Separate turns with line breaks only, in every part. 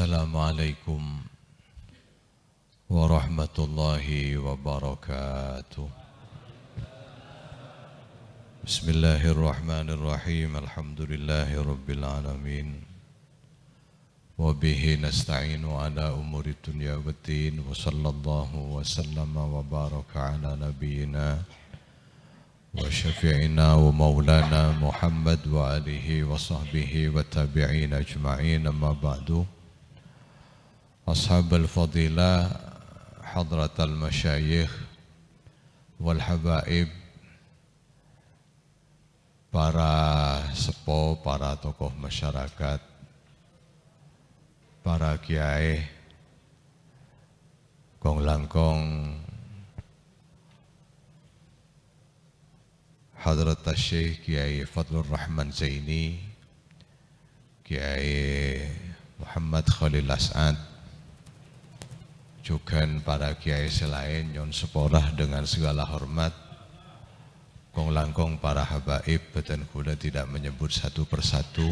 السلام عليكم ورحمة الله وبركاته بسم الله الرحمن الرحيم الحمد لله رب العالمين وبه نستعين على أمور الدنيا والدين وصلى الله وسلم وبارك على نبينا وشفيعنا ومولانا محمد وآله وصحبه والتابعين أجمعين أما بعد أصحاب الفضيلة حضرة المشايخ والحبائب para sepo, para tokoh masyarakat, para kiai, kong langkong, حضرة الشيخ Kiai Fadlur Rahman Zaini, Kiai Muhammad Khalil As'ad, Jogan para kiai selain nyon seporah dengan segala hormat Kong langkong para habaib beten kuda tidak menyebut satu persatu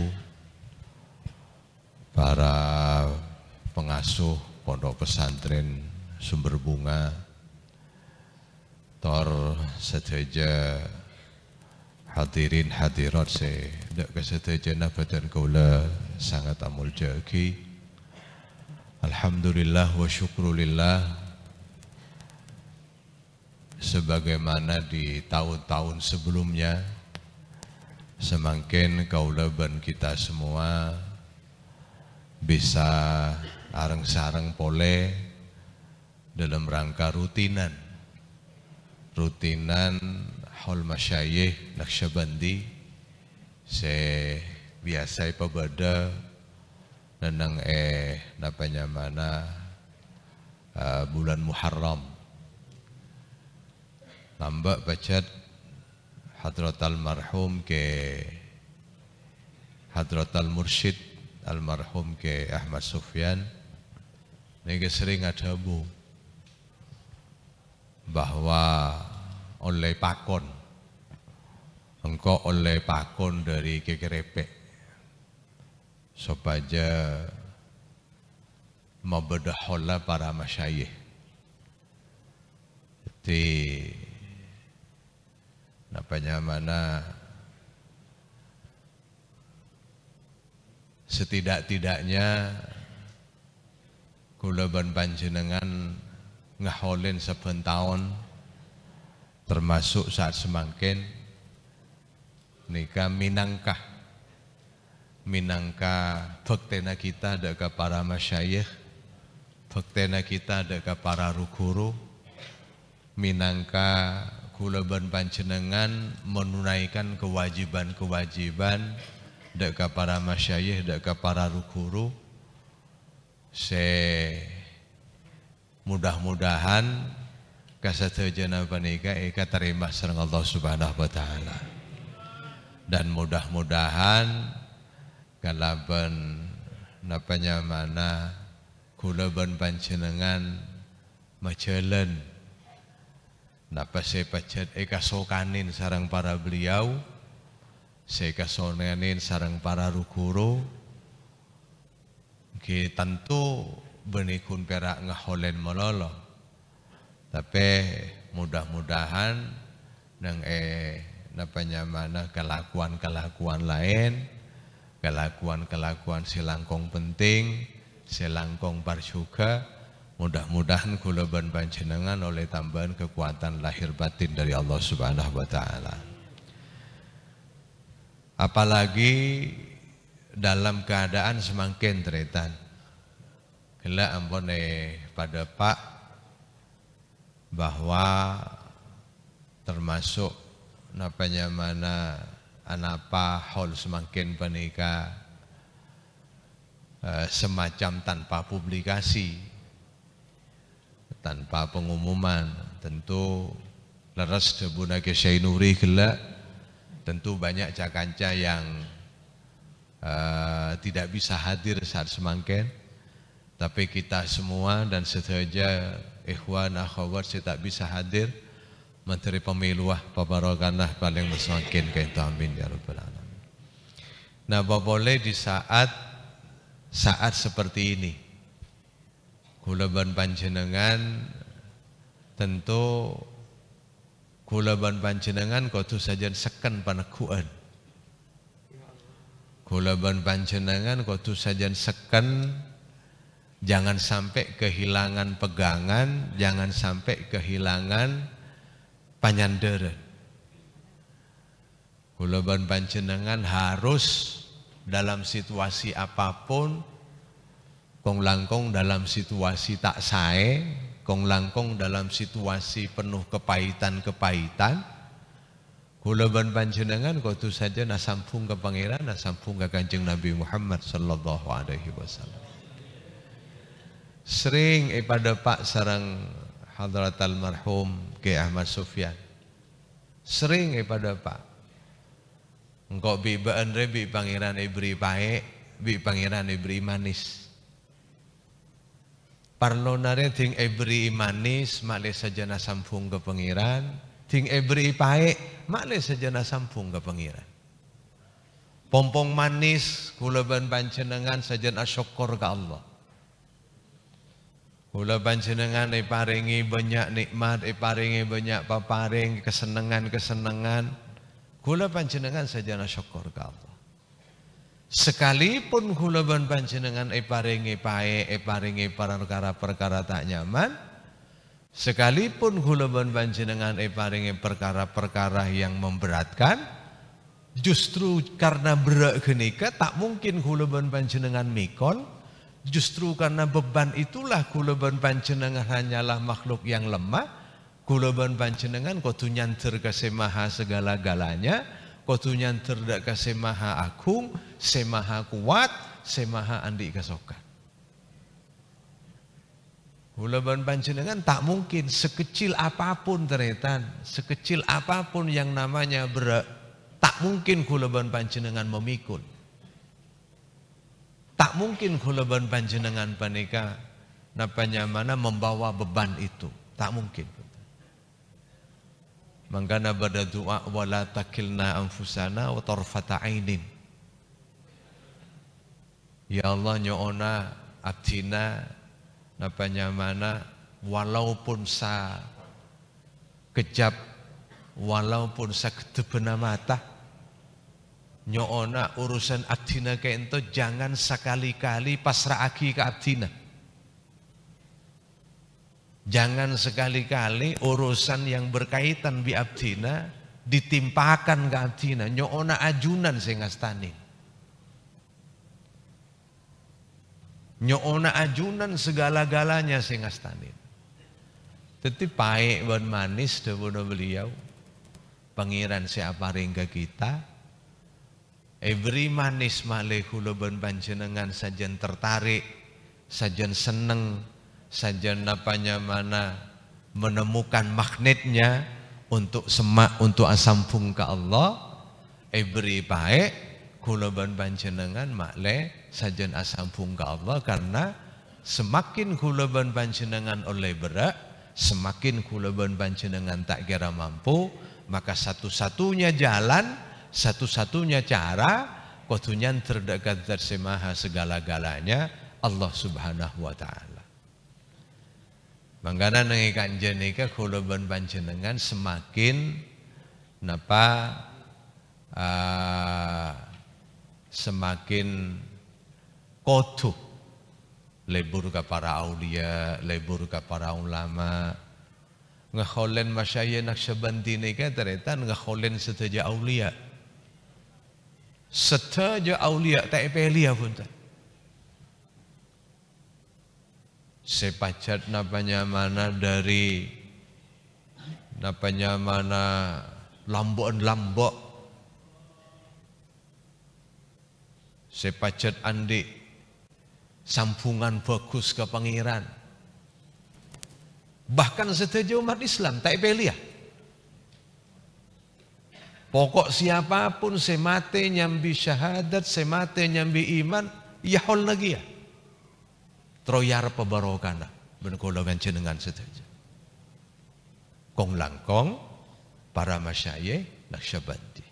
Para pengasuh pondok pesantren sumber bunga Tor sedaja hadirin hadirat se Dek kesedaja nabatan kula sangat amul jagi Alhamdulillah wa syukrulillah sebagaimana di tahun-tahun sebelumnya semakin kaulaban kita semua bisa areng-sareng pole dalam rangka rutinan rutinan haul masyayih naksabandi saya biasa pada Neneng eh napa nyamana uh, bulan Muharram nambah bacet Hadrat almarhum ke Hadrat al almarhum ke Ahmad Sufyan ini sering ada bu bahwa oleh pakon engkau oleh pakon dari kekerepek supaya membedahola para masyayih di napanya mana setidak-tidaknya kula ban panjenengan ngaholin saben tahun termasuk saat semangkin nikah minangkah minangka bektena kita daga para masyayikh bektena kita daga para rukuru minangka kuleban pancenengan menunaikan kewajiban-kewajiban daga para masyayikh daga para rukuru se mudah-mudahan kasadajana panika eka eh, terima serang Allah Subhanahu wa taala dan mudah-mudahan kalaban napanya mana kula ban panjenengan majelen napa saya pacet eka sokanin sarang para beliau saya kasonanin sarang para rukuro ki tentu benikun perak ngaholen melolo tapi mudah-mudahan nang eh napanya mana kelakuan-kelakuan lain kelakuan-kelakuan silangkong penting, silangkong juga. mudah-mudahan kulaban panjenengan oleh tambahan kekuatan lahir batin dari Allah Subhanahu wa taala. Apalagi dalam keadaan semakin teretan. Kela ampun eh, pada Pak bahwa termasuk napanya mana hal semakin benika eh, semacam tanpa publikasi, tanpa pengumuman, tentu leres debuna syainuri gelak, tentu banyak cakanca yang uh, tidak bisa hadir saat semangken, tapi kita semua dan setaja ikhwan akhwat saya tak bisa hadir, Menteri Pemilu wah babarokanah paling semakin kita amin ya rabbal alamin. Nah, boleh di saat saat seperti ini kulaban panjenengan tentu kulaban panjenengan kau sajen seken panekuan. kulaban ban panjenengan kudu saja seken jangan sampai kehilangan pegangan, jangan sampai kehilangan panyanderen. Kulaban panjenengan harus dalam situasi apapun kong langkong dalam situasi tak sae, kong langkong dalam situasi penuh kepahitan-kepahitan. Kulaban panjenengan kudu saja nasampung ke pangeran, nasampung ke Kanjeng Nabi Muhammad sallallahu alaihi wasallam. Sering eh, Pak sarang Hadrat almarhum G. Ahmad Sofyan. Sering ya pada Pak. Engkau bi baenre bi pangeran ibri pae, bi pangeran ibri manis. Parlo nare ting ibri manis, male sajana sampung ke pangeran, ting ibri pae, male sajana sampung ke pangeran. Pompong manis, kuleban panjenengan sajana syukur ke Allah. Eh, kula panjenengan diparingi banyak nikmat, diparingi banyak paparing kesenangan-kesenangan. Kula panjenengan saja syukur ke Allah. Sekalipun kula panjenengan diparingi eh, pae, eh, diparingi perkara-perkara tak nyaman, sekalipun kula panjenengan diparingi perkara-perkara yang memberatkan, justru karena berat tak mungkin kula panjenengan mikon Justru karena beban itulah ban panjenengan hanyalah makhluk yang lemah. Kulaban panjenengan kau nyantir kasih maha segala-galanya. kau nyantir dak kasih maha agung, semaha kuat, semaha andi kasokan. ban panjenengan tak mungkin sekecil apapun ternyata, sekecil apapun yang namanya berat, tak mungkin ban panjenengan memikul tak mungkin kuleban panjenengan panika napanya mana membawa beban itu tak mungkin Mangkana pada doa wala takilna anfusana wa tarfata ainin. Ya Allah nyona abdina napa nyamana walaupun sa kejap walaupun sa kedebena mata nyoona urusan abdina ke jangan sekali-kali pasrah aki ke adina. Jangan sekali-kali urusan yang berkaitan bi abdina ditimpakan ke abdina. Nyoona ajunan sehingga stani. Nyoona ajunan segala-galanya sehingga stani. Tetapi paik dan manis debono beliau. Pengiran siapa ringga kita Every manis malih kula panjenengan sajen tertarik, sajen seneng, sajen apanya mana menemukan magnetnya untuk semak, untuk asampung ke Allah. Every baik kula panjenengan makle sajen asampung ke Allah karena semakin kula panjenengan oleh berak semakin kula panjenengan tak kira mampu, maka satu-satunya jalan satu-satunya cara kotunyan terdekat tersemaha segala-galanya Allah subhanahu wa ta'ala Mangkana nengikan jenika kuluban panjenengan semakin napa uh, semakin kotuh lebur ke para aulia, lebur ke para ulama. ngeholen masyaya naksabandine ka ternyata ngeholen setuju aulia. Sedaya awliya tak epelia pun tak. Sepajat napanya mana dari napanya mana lambok-lambok sepajat andi sambungan bagus ke pangeran bahkan setuju umat Islam tak ya. Pokok siapapun semate nyambi syahadat, semate nyambi iman, ya hol lagi ya. Troyar pebarokana. Benkolongan dengan setuju. Kong langkong, para masyaye, naksabandi.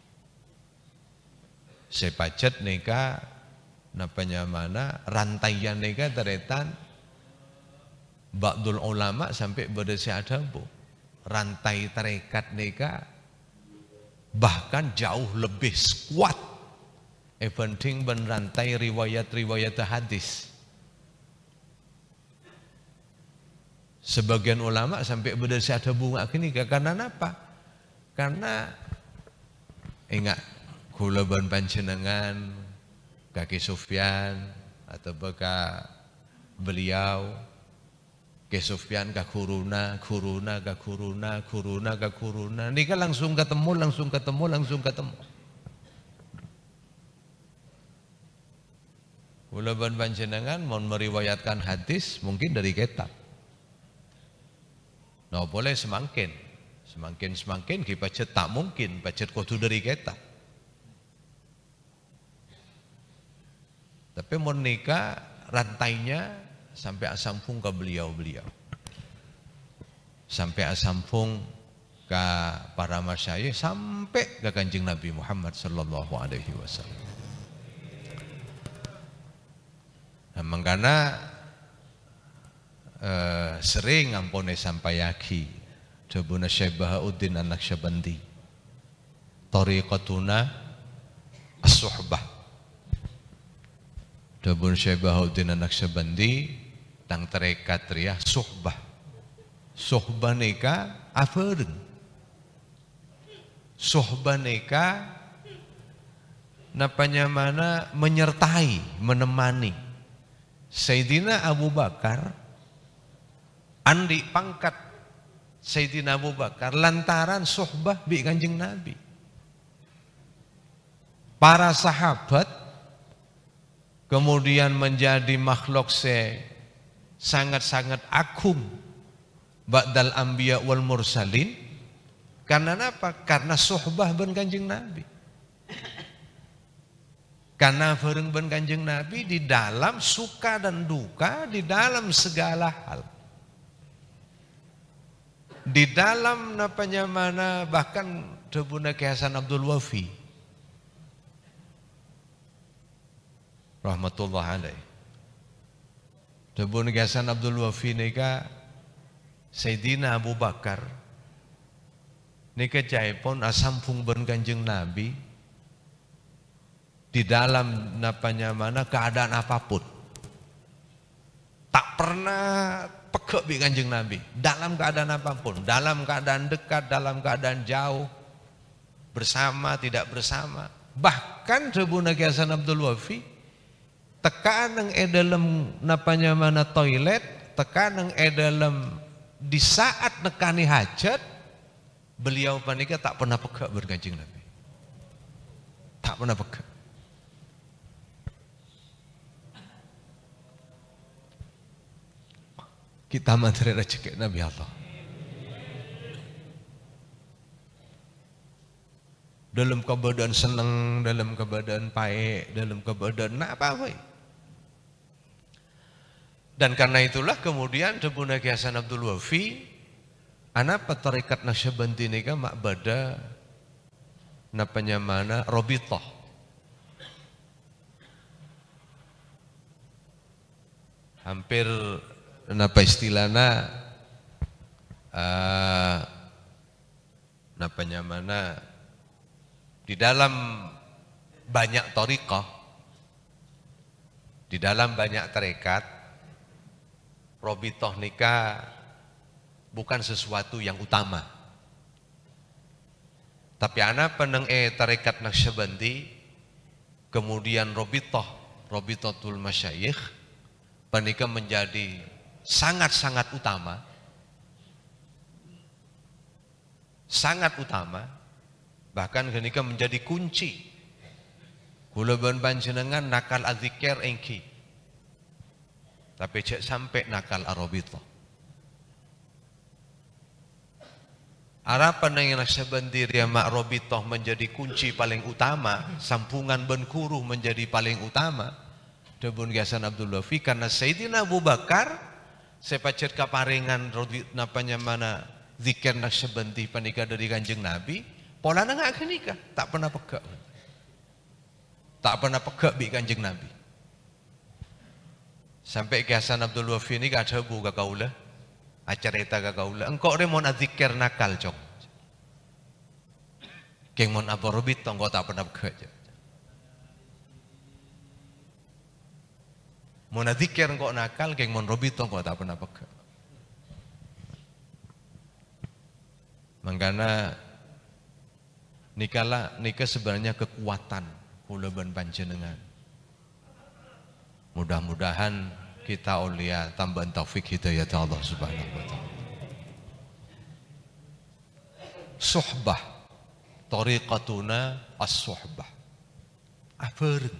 Sepacet neka, napanya mana, rantaian neka teretan, Ba'dul ulama sampai berdasi adabu. Rantai tarekat neka bahkan jauh lebih kuat Eventing eh, berantai riwayat-riwayat hadis. Sebagian ulama sampai berdasi ada bunga kini karena apa? Karena ingat kula ban panjenengan kaki Sufyan atau beka beliau ke Sufyan kuruna, kuruna, kuruna kuruna. kuruna. Nikah langsung ketemu, langsung ketemu, langsung ketemu. Ulaban panjenengan mau meriwayatkan hadis mungkin dari kitab. Nah boleh semangkin, semangkin semangkin kita tak mungkin budget kudu dari kitab. Tapi mau nikah rantainya sampai asampung ke beliau-beliau. Sampai asampung ke para masyayikh sampai ke kanjeng Nabi Muhammad sallallahu alaihi wasallam. Nah, mengkana eh, sering ampone yaki Jabuna Syekh Bahauddin anak Syabandi Tariqatuna As-Suhbah Jabuna Syekh Bahauddin anak Syabandi tang terekat ria sohbah. Sohbah neka aferen. Sohbah neka napanya mana menyertai, menemani. Sayyidina Abu Bakar andi pangkat Sayyidina Abu Bakar lantaran sohbah bi kanjeng Nabi. Para sahabat kemudian menjadi makhluk se sangat-sangat akum ba'dal anbiya wal mursalin karena apa? Karena sohbah ben kanjeng Nabi. Karena bareng ben kanjeng Nabi di dalam suka dan duka, di dalam segala hal. Di dalam napanya mana bahkan debuna kehasan Abdul Wafi rahmatullah alaih Dabun Gasan Abdul Wafi nika Sayyidina Abu Bakar nika jaipon fung ben kanjeng Nabi di dalam napanya mana keadaan apapun tak pernah pegok bi kanjeng Nabi dalam keadaan apapun dalam keadaan dekat dalam keadaan jauh bersama tidak bersama bahkan Rebuna Gasan Abdul Wafi Tekan tekanang e dalam napanya mana toilet tekanang e dalam di saat nekani hajat beliau panika tak pernah peka berganjing Nabi tak pernah peka. kita mantri rezeki Nabi Allah dalam keadaan senang, dalam keadaan baik, dalam keadaan apa, apa dan karena itulah kemudian Tebuna Ki Hasan Abdul Wafi anak petarikat Nasyabandi nika makbada napanya mana robitoh. Hampir napa istilahnya, uh, eh, napanya mana di dalam banyak torikoh di dalam banyak terikat. Robitoh nikah bukan sesuatu yang utama. Tapi anak peneng e tarekat naksabandi, kemudian Robitoh, Robitoh tul Masyayikh, pernikah menjadi sangat-sangat utama. Sangat utama, bahkan pernikah menjadi kunci. Kula ben panjenengan nakal azikir engki tapi cek sampai nakal arabito. Harapan yang nasabandir ya Robito menjadi kunci paling utama, sampungan benkuruh menjadi paling utama. Debun Gasan Abdul Lofi karena Sayyidina Abu Bakar sepacer kaparingan napanya mana zikir sebenti panika dari kanjeng Nabi, pola nengak kenika tak pernah pegak. Tak pernah pegak bi kanjeng Nabi. Sampai ke Hasan Abdul Wafi ni kat sebu kau lah. Acara kau lah. Engkau re mau azikir nakal cok. Keng mon apa robit tong kau tak pernah bekerja. Mon azikir engkau nakal keng mon robit tong kau tak pernah bekerja. Mengkana nikala nikah sebenarnya kekuatan kulaban panjenengan. Mudah-mudahan kita ulia tambahan taufik hidayah Allah Subhanahu wa taala. Suhbah tariqatuna as-suhbah. Afereng.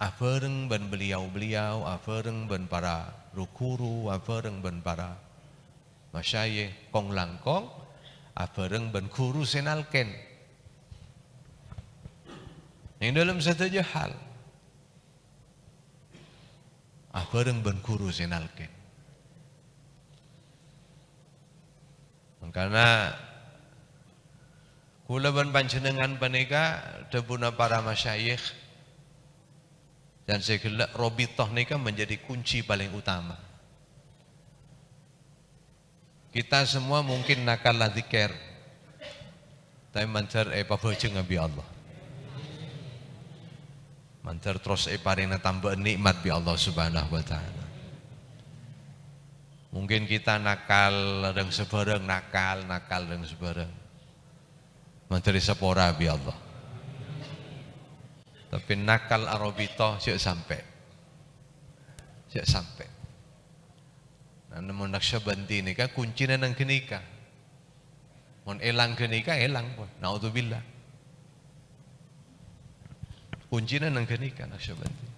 Afereng ben beliau-beliau, afereng ben para rukuru, afereng ben para masyayikh kong langkong, afereng ben guru senalken. Yang dalam satu hal, ah bareng bën guru en Karena kula ben panjenengan panika debuna para masyayikh dan saya gelak robitoh nika menjadi kunci paling utama. Kita semua mungkin nakal dzikir. Tapi mancar eh pabojeng biar Allah. Mantar terus eh, parina tambah nikmat bi Allah Subhanahu wa Mungkin kita nakal dengan sebarang, nakal, nakal dengan sebarang, Menteri sepora bi Allah. Tapi nakal arabito sik sampai. Sik sampai. Nah, namun sebenti ini kan kuncinya nang kenika. Mon elang kenika elang pun. Naudzubillah. Unjina nangganika Naqsyabandi.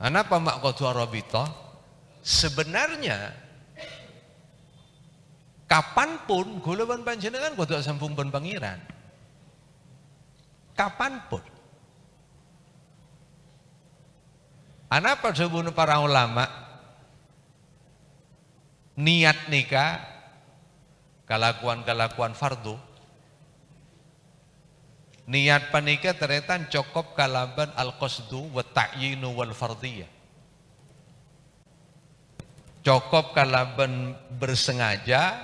Anapa kotwa Robito? Sebenarnya kapanpun golongan panjenengan kudu sambung pun pangeran. Kapanpun. Anapa sebelum para ulama niat nikah kelakuan-kelakuan fardu. Niat panika ternyata cukup kalaban al-qasdu wa ta'yinu wal fardiyah. Cukup kalaban bersengaja,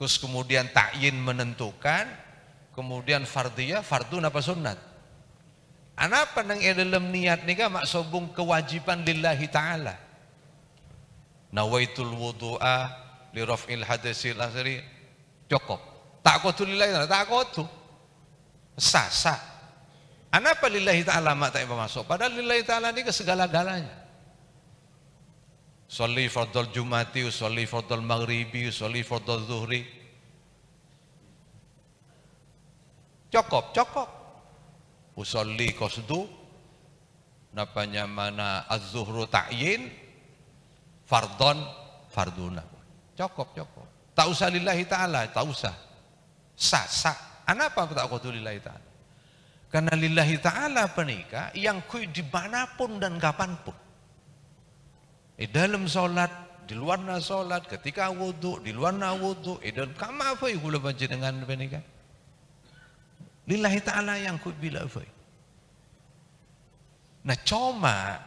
terus kemudian takyin menentukan, kemudian fardiyah, fardu napa sunat. Anapa nang dalam niat nika maksubung kewajiban lillahi ta'ala. Nawaitul wudu'ah li raf'il hadasil akhiri cukup tak kudu lillahi tak kudu sasa anapa lillahi ta'ala mak tak masuk padahal lillahi ta'ala ini ke segala-galanya Soli fardol Jumati, soli fardol Maghribi, soli fardol Zuhri. Cukup, cukup. usoli kosdu, napanya mana az-zuhru ta'yin, fardon, farduna. Cukup, cukup. Tak usah lillahi ta'ala, tak usah. Sa, sa. Kenapa tak kutu lillahi ta'ala? Karena lillahi ta'ala penikah yang kui dimanapun dan kapanpun. Di dalam sholat, di luar na sholat, ketika wudhu, di luar na wudhu, di dalam kama apa hula baca dengan penikah? Lillahi ta'ala yang ku bila apa? Nah cuma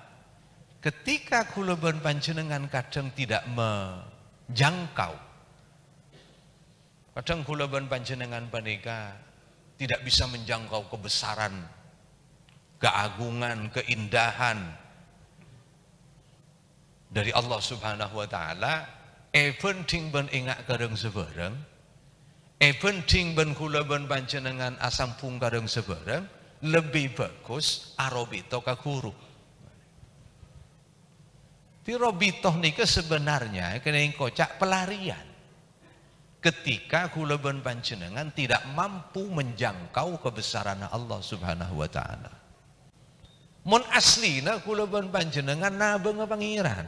ketika kulaban dengan kadang tidak me jangkau. Kadang kula ban panjenengan panika tidak bisa menjangkau kebesaran, keagungan, keindahan dari Allah Subhanahu wa taala even ting ben ingak kadang sebarang even ting ben kula panjenengan asam pung kadang sebarang lebih bagus arobito kaguru nih nika sebenarnya kening kocak pelarian. Ketika kula ben panjenengan tidak mampu menjangkau kebesaran Allah Subhanahu wa taala. Mun aslina kula ben panjenengan nabeng pangeran.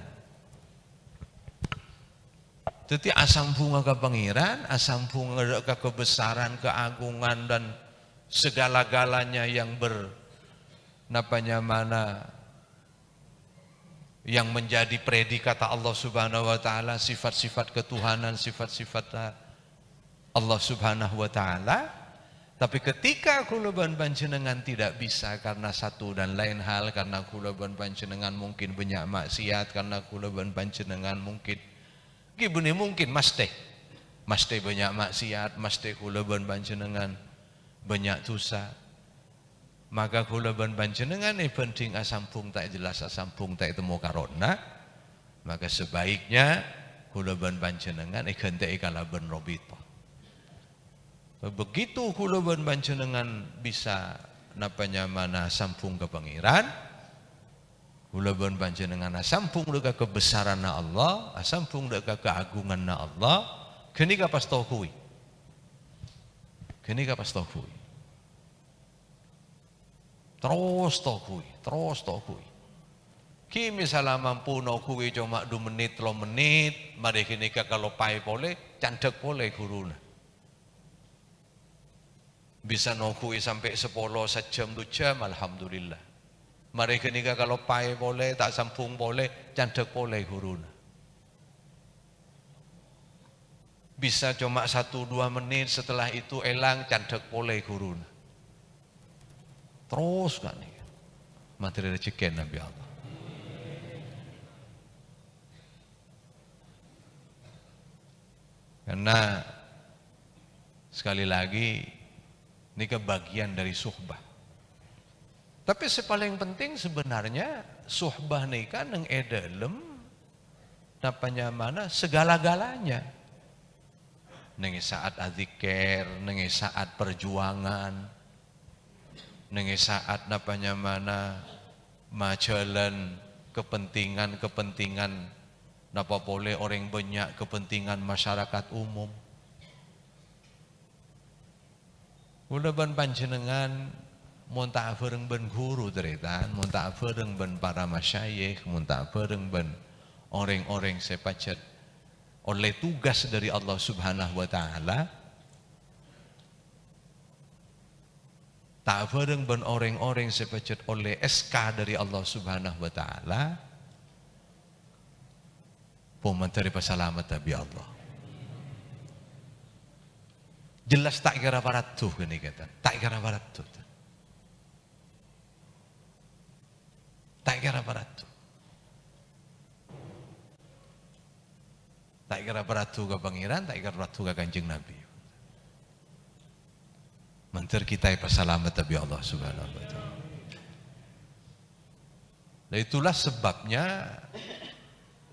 Jadi asam bunga ke pangeran, asam bunga ke kebesaran, keagungan dan segala-galanya yang ber napa mana yang menjadi predikat Allah Subhanahu wa taala sifat-sifat ketuhanan, sifat-sifat eh, Allah Subhanahu wa taala. Tapi ketika kuluban panjenengan tidak bisa karena satu dan lain hal, karena kuluban panjenengan mungkin banyak maksiat, karena kuluban panjenengan mungkin gimana mungkin mas teh mas teh banyak maksiat mas teh kulaban panjenengan banyak dosa maka kula ben panjenengan penting asampung tak jelas asampung tak temu karona. Maka sebaiknya kula ben panjenengan ikan laban robito. Begitu kula ben panjenengan bisa napa nyamana sampung ke pangeran. Kula ben panjenengan asampung dekat kebesaran na Allah, asampung dekat keagungan na Allah. Kini pastokui. tau kui. kui. Terus tok kui, terus tok kui. Ki misalnya mampu no kui cuma dua menit, 3 menit, mari kini kalau pai boleh, candek boleh guruna. Bisa no kui sampai sepuluh, sejam, dua jam, Alhamdulillah. Mari kini kalau pai boleh, tak sampung boleh, candek boleh guruna. Bisa cuma satu dua menit setelah itu elang candek guru guruna. Terus kan nih. Materi rezeki Nabi Allah. Karena sekali lagi ini kebagian dari suhbah. Tapi sepaling penting sebenarnya suhbah kan yang edalem napanya mana segala-galanya. Neng saat adhikir, neng saat perjuangan, nengi saat napanya mana majalan kepentingan-kepentingan napa boleh orang banyak kepentingan masyarakat umum. Kula ban panjenengan mun tak bareng ben guru tretan, mun tak bareng ben para masyayikh, mun tak bareng ben orang-orang sepacet oleh tugas dari Allah Subhanahu wa taala tak pereng ben orang-orang sepecet oleh SK dari Allah Subhanahu wa taala pementari pasalamat tabi Allah jelas tak kira barat tuh gini kata tak kira barat tuh tak kira barat tuh tak kira barat tuh ke pangeran tak kira barat tuh ke kanjeng nabi menteri kita yang selamat tapi Allah Subhanahu wa taala. Nah itulah sebabnya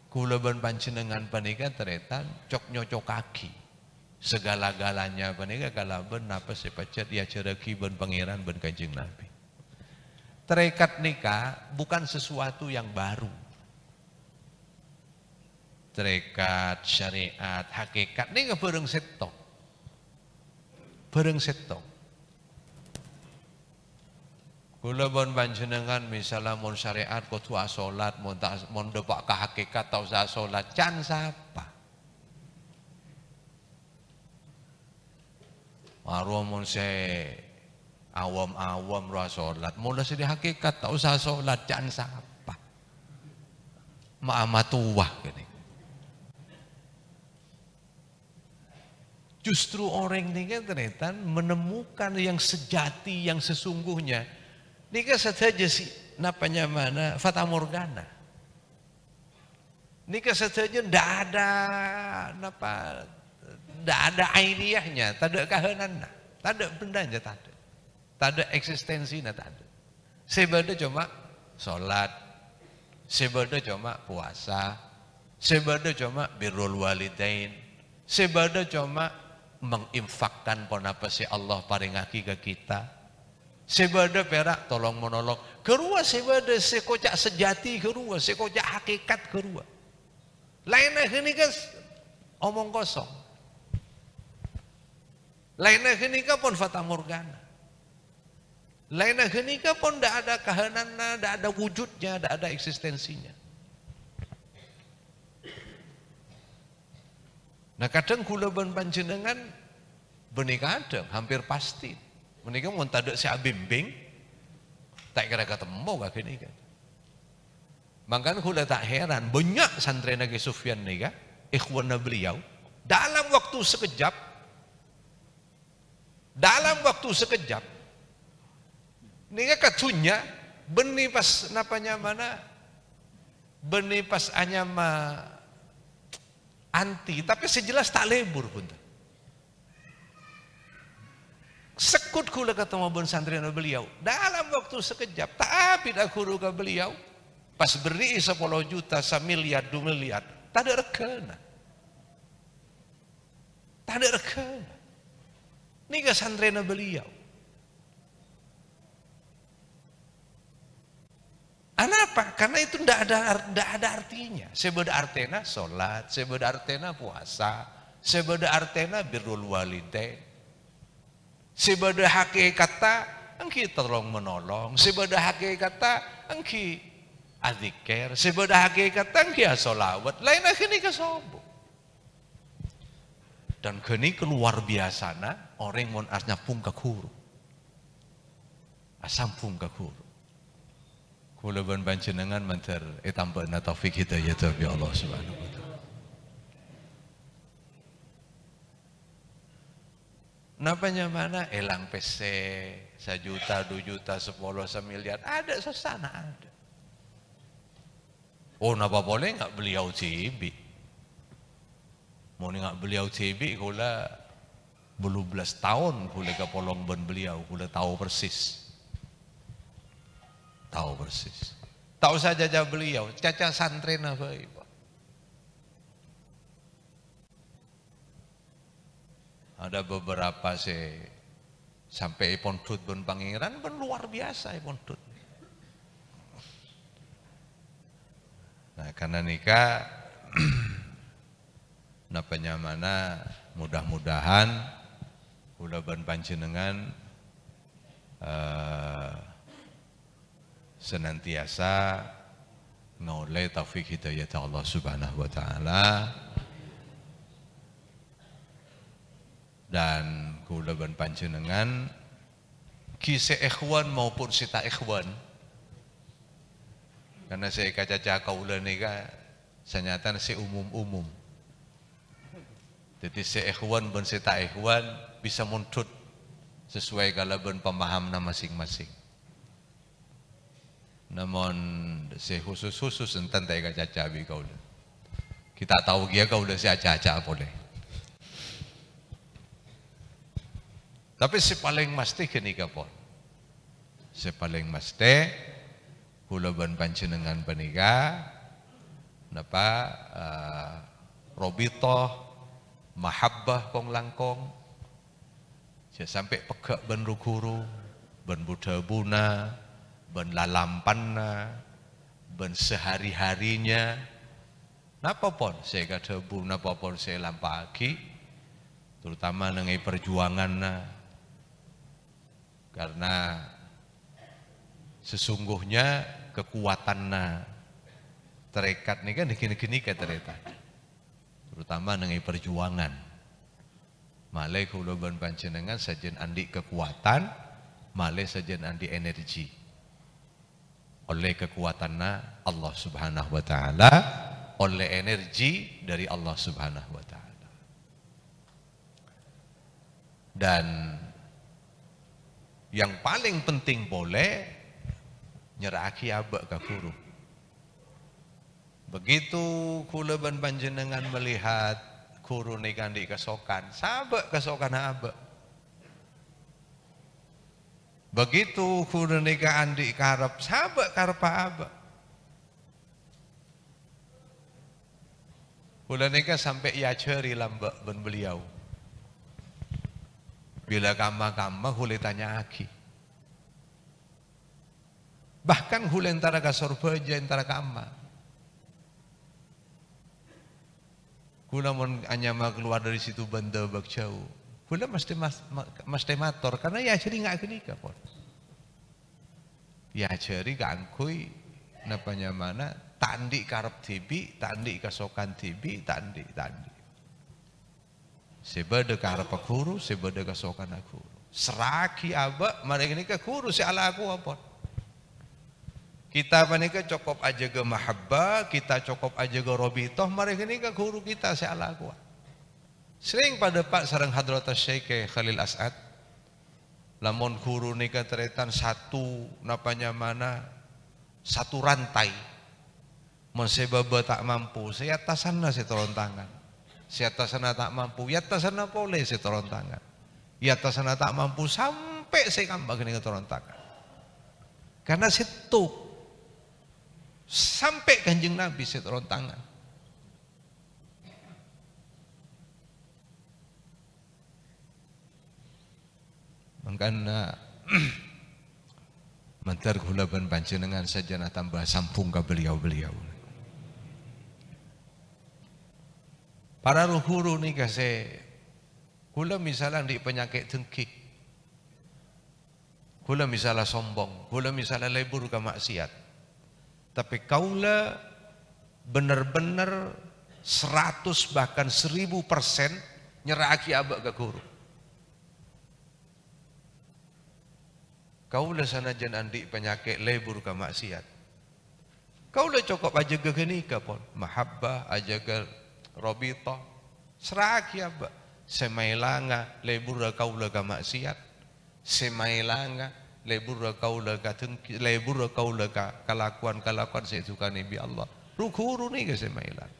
kula pancenengan panika ternyata cok nyocok kaki. Segala-galanya panika apa napa sepacet ya cereki ben pangeran ben kancing Nabi. Terikat nikah bukan sesuatu yang baru. Terikat, syariat, hakikat, ini bareng setok. Bareng setok. Kula pun panjenengan misalnya mau syariat tua ah sholat, mau tak mau depak ke hakikat tau usah sholat, can siapa? Maru mau se awam-awam ruas sholat, mau dah sedih hakikat tak usah sholat, can siapa? Ma'ama tua gini. Justru orang ini kan ternyata menemukan yang sejati, yang sesungguhnya Nikah saja sih, napanya mana Fata Morgana. Nikah satajasi ndak ada napa ndak ada ainiahnya, tada kahananna, tada bendanya tidak, Tada eksistensinya ada. Sebenarnya cuma salat. sebenarnya cuma puasa. sebenarnya cuma birrul walidain. sebenarnya cuma menginfakkan ponapasi Allah paringaki ke kita Sebade perak tolong menolong. Kerua sebade sekocak sejati kerua, sekocak hakikat kerua. Lainnya ini kas omong kosong. Lainnya kini pun fata morgana. Lainnya kini pun tidak ada kahanannya, tidak ada wujudnya, tidak ada eksistensinya. Nah kadang kula panjenengan benih kadang hampir pasti mereka mau taduk si bimbing tak kira mau gak kini kan. Makanya kuda tak heran banyak santri Nabi Sufyan nika ikhwan beliau dalam waktu sekejap dalam waktu sekejap Nega katunya benih pas napanya mana benih pas anyama anti tapi sejelas tak lebur pun Sekut kula ketemu bun santriana beliau. Dalam waktu sekejap, tapi dah guru ke beliau. Pas beri 10 juta, samiliar, dua miliar. Tak ada rekena. Tak ada rekena. Ini ke santriana beliau. Kenapa? Karena itu tidak ada tidak ada artinya. Sebeda artena sholat, sebeda artena puasa, saya sebeda artena birrul walidain. Sebada kata engki tolong menolong. Sebada kata engki adikir. Sebada kata engki asolawat. Lain akhirnya sobo. Dan kini keluar biasana orang mon asnya pun kuru. Asam ke kuru. Kuleban ban menter etampe eh, na taufik hidayah ya Allah subhanahu Napanya mana? Elang PC, sejuta, dua juta, sepuluh, semiliar. Ada sesana, ada. Oh, napa boleh nggak beli cibi? Mau nggak beli cibi, kula belum belas tahun kula ke polong ben beliau, kula tahu persis. Tahu persis. Tahu saja beliau, caca santri apa Ada beberapa sih sampai Ipon Tut pun pangeran pun luar biasa Ipon ya Tut. Nah karena nikah nah penyamana mudah-mudahan kula ban panjenengan uh, senantiasa ngoleh taufik hidayah Allah Subhanahu wa taala dan kula ban panjenengan kisah ikhwan maupun sita ikhwan karena saya kaca caca ulah nega senyata si umum-umum jadi si ikhwan ben sita ikhwan bisa muntut sesuai kalaban pemahaman masing-masing namun si khusus-khusus tentang tega kaca bi kau kita tahu dia kau udah si caca boleh Tapi si paling mesti kenika pun. Si paling mesti kula panjenengan panika napa uh, robitoh mahabbah kong langkong saya sampai pegak ben rukuru ben buna ben lalampanna ben sehari-harinya napa pon saya kada bu napa pon saya lampaki terutama nengai perjuangan karena sesungguhnya kekuatannya terikat nih kan gini-gini ke kan terita Terutama dengan perjuangan. Malai kuloban panjenengan sajen andi kekuatan, malai sajen andi energi. Oleh kekuatannya Allah subhanahu wa ta'ala, oleh energi dari Allah subhanahu wa ta'ala. Dan yang paling penting boleh nyeraki abak ke guru. Begitu kuleban panjenengan melihat guru ni kan kesokan, sabak kesokan abak. Begitu kudu nikah andi karep sabak karpa abak. Kula nikah sampai ya ceri lambak ben beliau. Bila kama-kama tanya aki. Bahkan hule antara kasur baja antara kama. Kula mon anyama keluar dari situ benda bak jauh. Kula mesti mas, mesti karena ya jadi nggak kini kapon. Ya jadi gangkui napa mana tandik karep tibi, tandik kasokan tibi, tandik tandik. Sebeda ka harap guru, sebeda ka sokan aku. Seraki aba, mereka ini ke guru si ala aku apa? Kita mereka cukup aja ke mahabba, kita cukup aja ke robitoh, mereka ini ke guru kita si ala aku. Sering pada pak sarang hadrat Syekh Khalil As'ad, lamun kuru ke teretan satu napanya mana satu rantai. sebab tak mampu, saya lah si tolong tangan Siatasana tak mampu, yatasana ya boleh setorontangan. Yatasana tak mampu sampai saya kambang ini tangan. Karena situ sampai kanjeng Nabi tangan. Mengkana mentar gula ban panjenengan saja tambah sampung ke beliau-beliau. Para ruhuru ni kasi. Kula misalnya di penyakit tengkik, Kula misalnya sombong. Kula misalnya lebur ke maksiat. Tapi kaulah benar-benar 100 bahkan seribu persen nyeraki abak ke guru. Kau sana sanajan andi penyakit lebur ke maksiat. kau lah cukup aja ke geni pun Mahabbah aja ke Robito, serakiaba, semailanga kau laga maksiat, semailanga kau laga, tengki, kau laga, kelakuan kelakuan sesuka Nabi Allah. Rukuru nih ke semailang.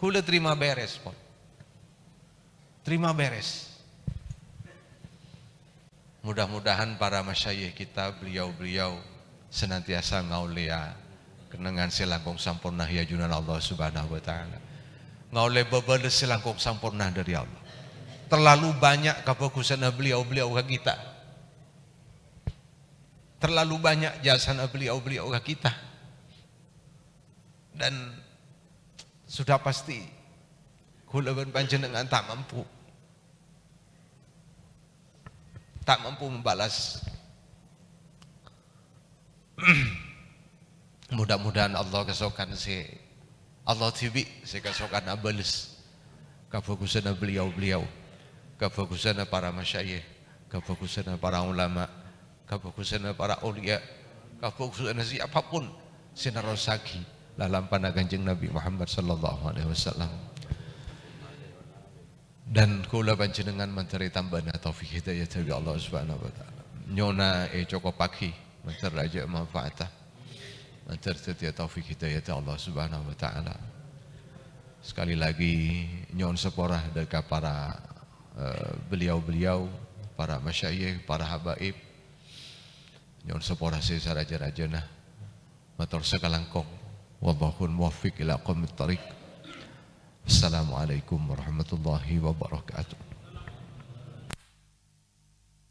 Kule terima beres pun. Terima beres. Mudah-mudahan para masyayikh kita beliau-beliau senantiasa ngaulia kenangan silangkung sampurna ya junan Allah Subhanahu wa taala nggak oleh bebalas silangkung sempurna dari Allah. Terlalu banyak kebagusan beliau-beliau ke kita. Terlalu banyak jasa beliau-beliau ke kita. Dan sudah pasti kula ben panjenengan tak mampu. Tak mampu membalas. Mudah-mudahan Allah kesokan sih Allah tibi sekasokan abalis kabagusana beliau-beliau kabagusana para masyayikh kabagusana para ulama kabagusana para ulia kabagusana siapapun sinarosaki dalam panah kanjeng Nabi Muhammad sallallahu alaihi wasallam dan kula panjenengan menteri tambahna taufik hidayah dari Allah Subhanahu wa taala nyona e joko pagi menteri aja manfaatah Lancar setia taufik hidayat Allah Subhanahu wa taala. Sekali lagi nyon seporah dari para eh, beliau-beliau, uh, para masyayikh, para habaib. Nyon seporah sesara rajana Matur sekalangkong. Wallahu muwaffiq ila qomit tariq. Assalamualaikum warahmatullahi wabarakatuh.